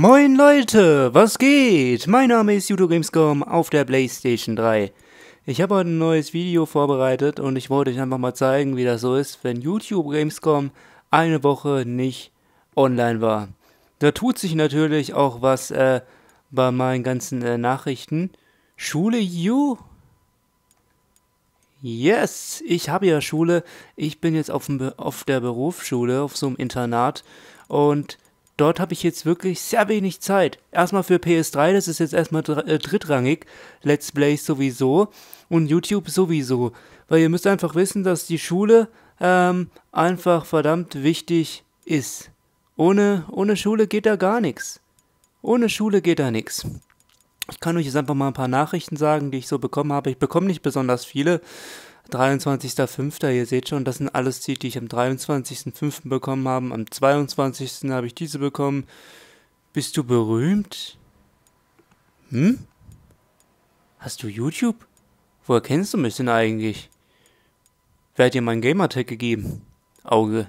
Moin Leute, was geht? Mein Name ist Judo Gamescom auf der PlayStation 3. Ich habe heute ein neues Video vorbereitet und ich wollte euch einfach mal zeigen, wie das so ist, wenn YouTube Gamescom eine Woche nicht online war. Da tut sich natürlich auch was äh, bei meinen ganzen äh, Nachrichten. Schule You? Yes, ich habe ja Schule. Ich bin jetzt auf, auf der Berufsschule, auf so einem Internat und dort habe ich jetzt wirklich sehr wenig Zeit. Erstmal für PS3, das ist jetzt erstmal äh, drittrangig. Let's Play sowieso und YouTube sowieso. Weil ihr müsst einfach wissen, dass die Schule ähm, einfach verdammt wichtig ist. Ohne, ohne Schule geht da gar nichts. Ohne Schule geht da nichts. Ich kann euch jetzt einfach mal ein paar Nachrichten sagen, die ich so bekommen habe. Ich bekomme nicht besonders viele. 23.05. Ihr seht schon, das sind alles Ziele, die ich am 23.05. bekommen habe. Am 22. habe ich diese bekommen. Bist du berühmt? Hm? Hast du YouTube? Woher kennst du mich denn eigentlich? Wer hat dir meinen Gamertag gegeben? Auge.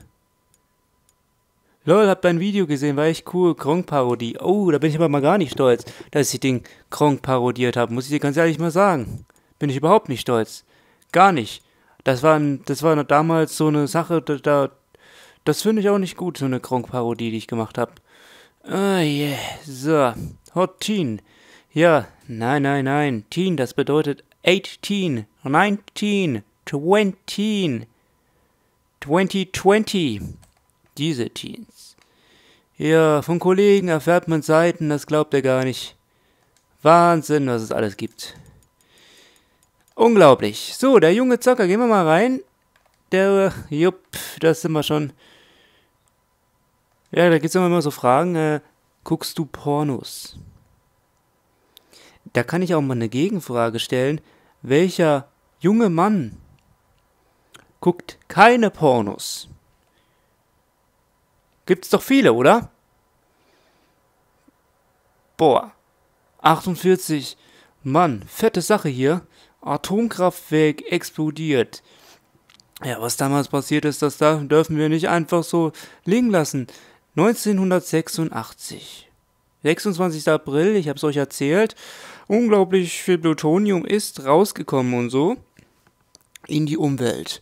Lol, hab dein Video gesehen, war echt cool. Kronk-Parodie. Oh, da bin ich aber mal gar nicht stolz, dass ich den Kronk parodiert habe. Muss ich dir ganz ehrlich mal sagen. Bin ich überhaupt nicht stolz. Gar nicht. Das war, das war damals so eine Sache, da, da das finde ich auch nicht gut, so eine Kronk-Parodie, die ich gemacht habe. Oh ah, yeah, so, Hot Teen. Ja, nein, nein, nein, Teen, das bedeutet 18, 19, 20, 2020. Diese Teens. Ja, von Kollegen erfährt man Seiten, das glaubt ihr gar nicht. Wahnsinn, was es alles gibt. Unglaublich. So, der junge Zocker, gehen wir mal rein. Der, jupp, da sind wir schon. Ja, da gibt es immer so Fragen. Äh, guckst du Pornos? Da kann ich auch mal eine Gegenfrage stellen. Welcher junge Mann guckt keine Pornos? Gibt's doch viele, oder? Boah. 48 Mann, fette Sache hier. Atomkraftwerk explodiert. Ja, was damals passiert ist, das dürfen wir nicht einfach so liegen lassen. 1986. 26. April, ich habe es euch erzählt. Unglaublich viel Plutonium ist rausgekommen und so in die Umwelt.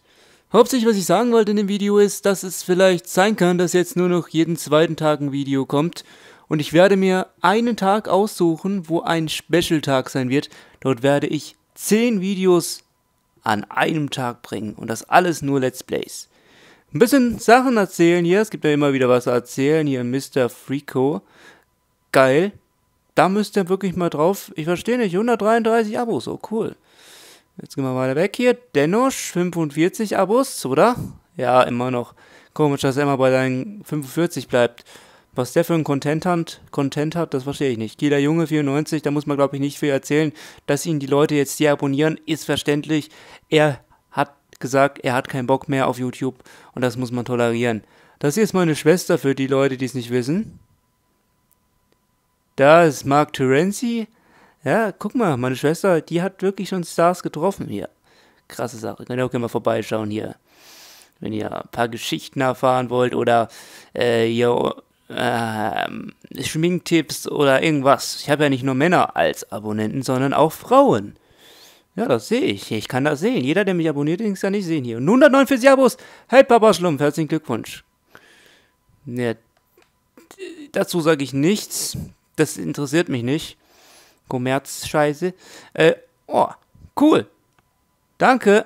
Hauptsächlich, was ich sagen wollte in dem Video ist, dass es vielleicht sein kann, dass jetzt nur noch jeden zweiten Tag ein Video kommt und ich werde mir einen Tag aussuchen, wo ein Special-Tag sein wird. Dort werde ich 10 Videos an einem Tag bringen und das alles nur Let's Plays. Ein bisschen Sachen erzählen hier, es gibt ja immer wieder was zu erzählen, hier Mr. Freako. Geil, da müsst ihr wirklich mal drauf, ich verstehe nicht, 133 Abos, oh cool. Jetzt gehen wir weiter weg hier, Denosch, 45 Abos, oder? Ja, immer noch. Komisch, dass er immer bei deinen 45 bleibt. Was der für einen Content hat, Content hat, das verstehe ich nicht. Kieler Junge 94, da muss man glaube ich nicht viel erzählen, dass ihn die Leute jetzt hier abonnieren, ist verständlich. Er hat gesagt, er hat keinen Bock mehr auf YouTube und das muss man tolerieren. Das hier ist meine Schwester für die Leute, die es nicht wissen. Da ist Mark Terenzi. Ja, guck mal, meine Schwester, die hat wirklich schon Stars getroffen hier. Krasse Sache. Genau, Könnt ihr auch gerne mal vorbeischauen hier. Wenn ihr ein paar Geschichten erfahren wollt oder äh, ihr ähm, Schminktipps oder irgendwas. Ich habe ja nicht nur Männer als Abonnenten, sondern auch Frauen. Ja, das sehe ich. Ich kann das sehen. Jeder, der mich abonniert, den kann ich ja nicht sehen hier. Und 149 Abos. Hey, Papa Schlumpf, herzlichen Glückwunsch. Ja, dazu sage ich nichts. Das interessiert mich nicht. Kommerzscheiße. Äh, oh, cool. Danke.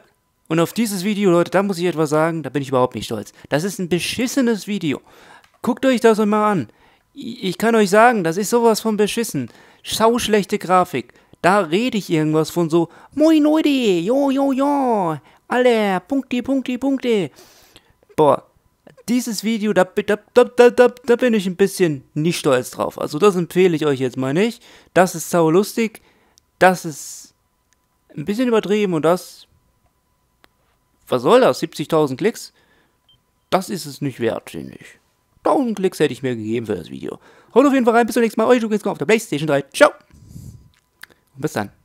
Und auf dieses Video, Leute, da muss ich etwas sagen, da bin ich überhaupt nicht stolz. Das ist ein beschissenes Video. Guckt euch das mal an. Ich kann euch sagen, das ist sowas von beschissen. Schau schlechte Grafik. Da rede ich irgendwas von so, moin Leute, jo, jo, jo, alle, Punkte, Punkte, Punkte. Boah, dieses Video, da, da, da, da, bin ich ein bisschen nicht stolz drauf. Also das empfehle ich euch jetzt mal nicht. Das ist sau lustig, das ist ein bisschen übertrieben und das, was soll das, 70.000 Klicks? Das ist es nicht wert, finde ich. 1000 Klicks hätte ich mir gegeben für das Video. Haut auf jeden Fall rein, bis zum nächsten Mal. Euer Jugendskopf auf der Playstation 3. Ciao! Und bis dann.